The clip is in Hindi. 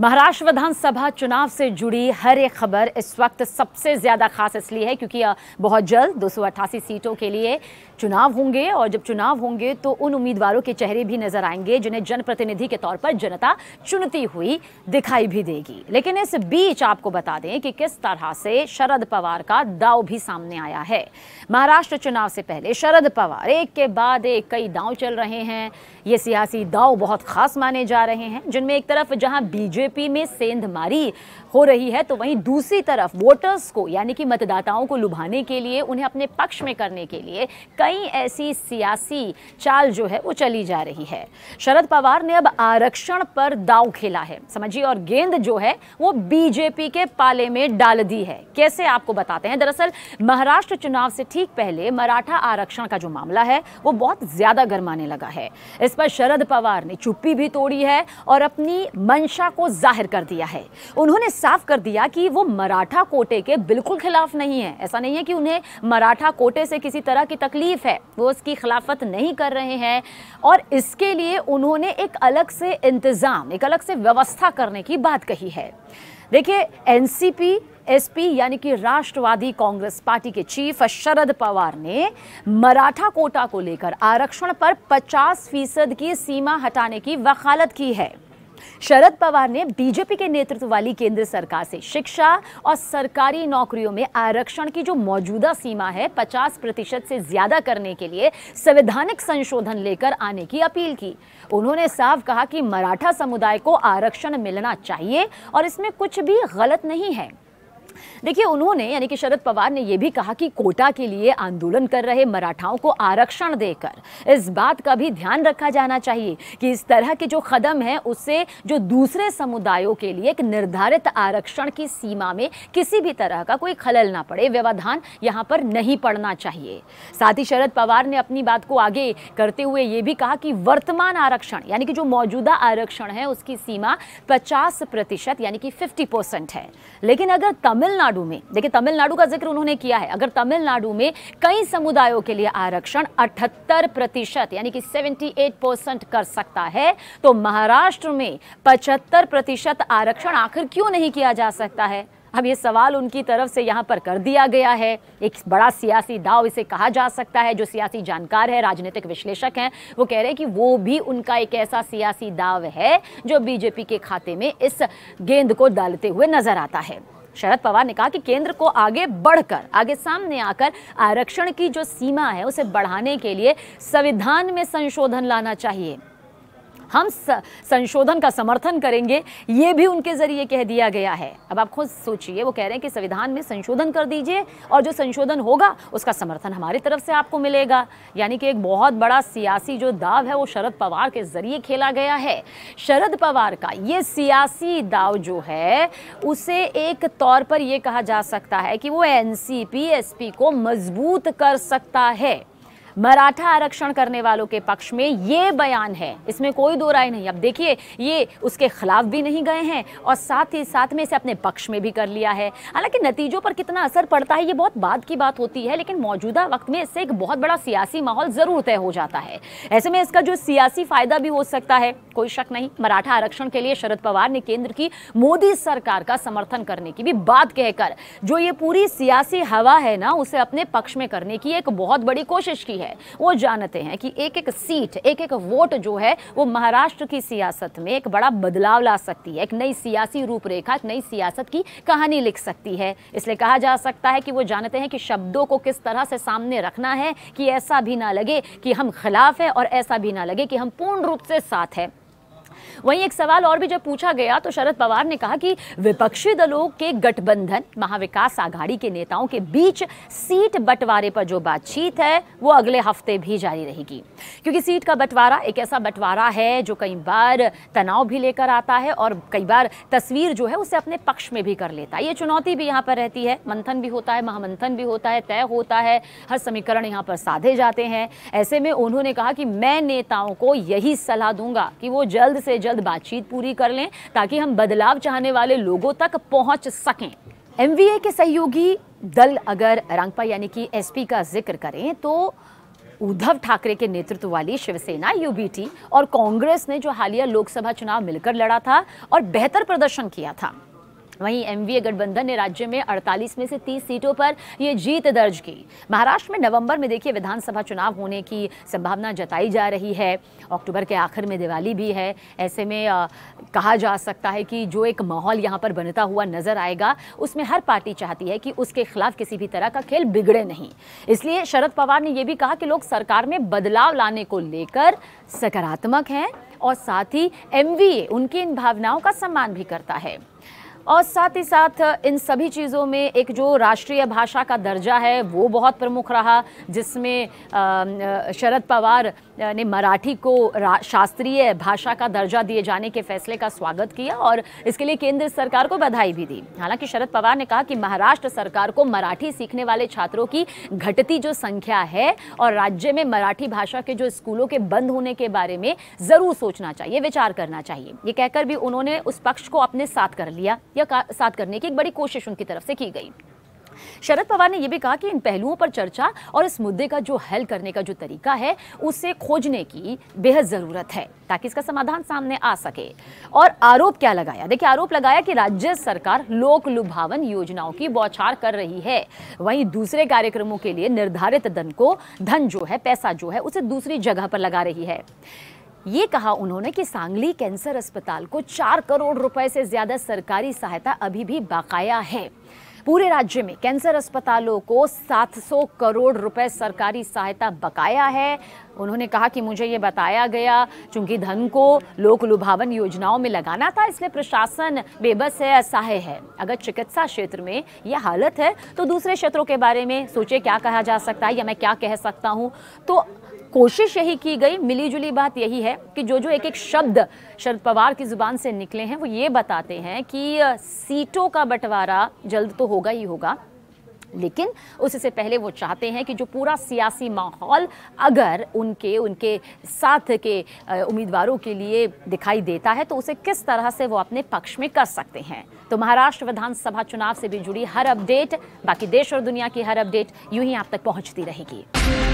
महाराष्ट्र विधानसभा चुनाव से जुड़ी हर एक खबर इस वक्त सबसे ज़्यादा खास इसलिए है क्योंकि बहुत जल्द दो सीटों के लिए चुनाव होंगे और जब चुनाव होंगे तो उन उम्मीदवारों के चेहरे भी नजर आएंगे जिन्हें जनप्रतिनिधि के तौर पर जनता चुनती हुई दिखाई भी देगी लेकिन इस बीच आपको बता दें कि किस तरह से शरद पवार का दाव भी सामने आया है महाराष्ट्र चुनाव से पहले शरद पवार एक के बाद एक कई दाव चल रहे हैं ये सियासी दाव बहुत खास माने जा रहे हैं जिनमें एक तरफ जहाँ बीजेपी बीजेपी में सेंधमारी हो रही है तो वहीं दूसरी तरफ वोटर्स को यानी कि मतदाताओं को लुभाने के लिए उन्हें अपने पक्ष में करने के लिए कई ऐसी सियासी चाल जो है वो चली जा रही है शरद पवार ने अब आरक्षण पर दाव खेला है समझिए और गेंद जो है वो बीजेपी के पाले में डाल दी है कैसे आपको बताते हैं दरअसल महाराष्ट्र चुनाव से ठीक पहले मराठा आरक्षण का जो मामला है वो बहुत ज्यादा गर्माने लगा है इस पर शरद पवार ने चुप्पी भी तोड़ी है और अपनी मंशा को जाहिर कर दिया है उन्होंने साफ कर दिया कि वो मराठा कोटे के बिल्कुल खिलाफ नहीं है ऐसा नहीं है कि उन्हें मराठा कोटे से किसी तरह की तकलीफ है वो उसकी खिलाफत नहीं कर रहे हैं और इसके लिए उन्होंने एक अलग से इंतज़ाम एक अलग से व्यवस्था करने की बात कही है देखिए एन एसपी यानी कि राष्ट्रवादी कांग्रेस पार्टी के चीफ शरद पवार ने मराठा कोटा को लेकर आरक्षण पर 50 फीसद की सीमा हटाने की वकालत की है शरद पवार ने बीजेपी के नेतृत्व वाली केंद्र सरकार से शिक्षा और सरकारी नौकरियों में आरक्षण की जो मौजूदा सीमा है 50 प्रतिशत से ज्यादा करने के लिए संवैधानिक संशोधन लेकर आने की अपील की उन्होंने साफ कहा कि मराठा समुदाय को आरक्षण मिलना चाहिए और इसमें कुछ भी गलत नहीं है देखिए उन्होंने यानी कि शरद पवार ने यह भी कहा कि कोटा के लिए आंदोलन कर रहे मराठाओं को आरक्षण देकर इस बात का भी ध्यान रखा जाना चाहिए कि इस तरह के जो कदम है उससे जो दूसरे समुदायों के लिए एक निर्धारित आरक्षण की सीमा में किसी भी तरह का कोई खलल ना पड़े व्यवधान यहाँ पर नहीं पड़ना चाहिए साथ ही शरद पवार ने अपनी बात को आगे करते हुए ये भी कहा कि वर्तमान आरक्षण यानी कि जो मौजूदा आरक्षण है उसकी सीमा पचास प्रतिशत यानी कि फिफ्टी परसेंट है लेकिन अगर तमिल तमिलनाडु में देखिए तमिलनाडु का जिक्र उन्होंने किया है अगर तमिलनाडु में कई समुदायों के लिए आरक्षण अठहत्तर प्रतिशत यानी कि 78 परसेंट कर सकता है तो महाराष्ट्र में 75 प्रतिशत आरक्षण आखिर क्यों नहीं किया जा सकता है अब ये सवाल उनकी तरफ से यहाँ पर कर दिया गया है एक बड़ा सियासी दाव इसे कहा जा सकता है जो सियासी जानकार है राजनीतिक विश्लेषक हैं वो कह रहे हैं कि वो भी उनका एक ऐसा सियासी दाव है जो बीजेपी के खाते में इस गेंद को डालते हुए नजर आता है शरद पवार ने कहा कि केंद्र को आगे बढ़कर आगे सामने आकर आरक्षण की जो सीमा है उसे बढ़ाने के लिए संविधान में संशोधन लाना चाहिए हम संशोधन का समर्थन करेंगे ये भी उनके ज़रिए कह दिया गया है अब आप खुद सोचिए वो कह रहे हैं कि संविधान में संशोधन कर दीजिए और जो संशोधन होगा उसका समर्थन हमारी तरफ से आपको मिलेगा यानी कि एक बहुत बड़ा सियासी जो दाव है वो शरद पवार के ज़रिए खेला गया है शरद पवार का ये सियासी दाव जो है उसे एक तौर पर यह कहा जा सकता है कि वो एन सी को मजबूत कर सकता है मराठा आरक्षण करने वालों के पक्ष में ये बयान है इसमें कोई दो राय नहीं अब देखिए ये उसके खिलाफ भी नहीं गए हैं और साथ ही साथ में इसे अपने पक्ष में भी कर लिया है हालांकि नतीजों पर कितना असर पड़ता है ये बहुत बाद की बात होती है लेकिन मौजूदा वक्त में इससे एक बहुत बड़ा सियासी माहौल जरूर तय हो जाता है ऐसे में इसका जो सियासी फायदा भी हो सकता है कोई शक नहीं मराठा आरक्षण के लिए शरद पवार ने केंद्र की मोदी सरकार का समर्थन करने की भी बात कहकर जो ये पूरी सियासी हवा है ना उसे अपने पक्ष में करने की एक बहुत बड़ी कोशिश की है है वो जानते हैं कि एक एक सीट एक एक वोट जो है वो महाराष्ट्र की सियासत में एक बड़ा बदलाव ला सकती है एक नई सियासी रूपरेखा एक नई सियासत की कहानी लिख सकती है इसलिए कहा जा सकता है कि वो जानते हैं कि शब्दों को किस तरह से सामने रखना है कि ऐसा भी ना लगे कि हम खिलाफ है और ऐसा भी ना लगे कि हम पूर्ण रूप से साथ हैं वहीं एक सवाल और भी जब पूछा गया तो शरद पवार ने कहा कि विपक्षी दलों के गठबंधन महाविकास आघाड़ी के नेताओं के बीच सीट बंटवारे पर जो बातचीत है वो अगले हफ्ते भी जारी रहेगी क्योंकि सीट का बंटवारा एक ऐसा बंटवारा है जो कई बार तनाव भी लेकर आता है और कई बार तस्वीर जो है उसे अपने पक्ष में भी कर लेता है ये चुनौती भी यहाँ पर रहती है मंथन भी होता है महामंथन भी होता है तय होता है हर समीकरण यहाँ पर साधे जाते हैं ऐसे में उन्होंने कहा कि मैं नेताओं को यही सलाह दूंगा कि वो जल्द से जल्द बातचीत पूरी कर लें ताकि हम बदलाव चाहने वाले लोगों तक पहुंच सकें एम के सहयोगी दल अगर रंगपा यानी कि एसपी का जिक्र करें तो उद्धव ठाकरे के नेतृत्व वाली शिवसेना यूबीटी और कांग्रेस ने जो हालिया लोकसभा चुनाव मिलकर लड़ा था और बेहतर प्रदर्शन किया था वहीं एमवीए गठबंधन ने राज्य में 48 में से 30 सीटों पर यह जीत दर्ज की महाराष्ट्र में नवंबर में देखिए विधानसभा चुनाव होने की संभावना जताई जा रही है अक्टूबर के आखिर में दिवाली भी है ऐसे में आ, कहा जा सकता है कि जो एक माहौल यहाँ पर बनता हुआ नजर आएगा उसमें हर पार्टी चाहती है कि उसके खिलाफ किसी भी तरह का खेल बिगड़े नहीं इसलिए शरद पवार ने यह भी कहा कि लोग सरकार में बदलाव लाने को लेकर सकारात्मक हैं और साथ ही एमवीए उनकी इन भावनाओं का सम्मान भी करता है और साथ ही साथ इन सभी चीज़ों में एक जो राष्ट्रीय भाषा का दर्जा है वो बहुत प्रमुख रहा जिसमें शरद पवार ने मराठी को शास्त्रीय भाषा का दर्जा दिए जाने के फैसले का स्वागत किया और इसके लिए केंद्र सरकार को बधाई भी दी हालांकि शरद पवार ने कहा कि महाराष्ट्र सरकार को मराठी सीखने वाले छात्रों की घटती जो संख्या है और राज्य में मराठी भाषा के जो स्कूलों के बंद होने के बारे में ज़रूर सोचना चाहिए विचार करना चाहिए ये कहकर भी उन्होंने उस पक्ष को अपने साथ कर लिया या साथ करने की एक बड़ी कोशिश उनकी तरफ से की गई शरद पवार ने यह भी कहा कि इन पहलुओं पर चर्चा और इस मुद्दे का जो हल करने का जो तरीका है उसे खोजने की बेहद ज़रूरत है ताकि इसका समाधान सामने आ सके और आरोप क्या लगाया देखिए आरोप लगाया कि राज्य सरकार लोक लुभावन योजनाओं की बौछार कर रही है वहीं दूसरे कार्यक्रमों के लिए निर्धारित धन को धन जो है पैसा जो है उसे दूसरी जगह पर लगा रही है ये कहा उन्होंने कि सांगली कैंसर अस्पताल को चार करोड़ रुपए से ज्यादा सरकारी सहायता अभी भी बाकाया है पूरे राज्य में कैंसर अस्पतालों को 700 करोड़ रुपए सरकारी सहायता बकाया है उन्होंने कहा कि मुझे ये बताया गया चूंकि धन को लोक लुभावन योजनाओं में लगाना था इसलिए प्रशासन बेबस है असहाय है अगर चिकित्सा क्षेत्र में यह हालत है तो दूसरे क्षेत्रों के बारे में सोचे क्या कहा जा सकता है या मैं क्या कह सकता हूँ तो कोशिश यही की गई मिलीजुली बात यही है कि जो जो एक एक शब्द शरद पवार की ज़ुबान से निकले हैं वो ये बताते हैं कि सीटों का बंटवारा जल्द तो होगा ही होगा लेकिन उससे पहले वो चाहते हैं कि जो पूरा सियासी माहौल अगर उनके उनके साथ के उम्मीदवारों के लिए दिखाई देता है तो उसे किस तरह से वो अपने पक्ष में कर सकते हैं तो महाराष्ट्र विधानसभा चुनाव से भी जुड़ी हर अपडेट बाकी देश और दुनिया की हर अपडेट यूं ही आप तक पहुंचती रहेगी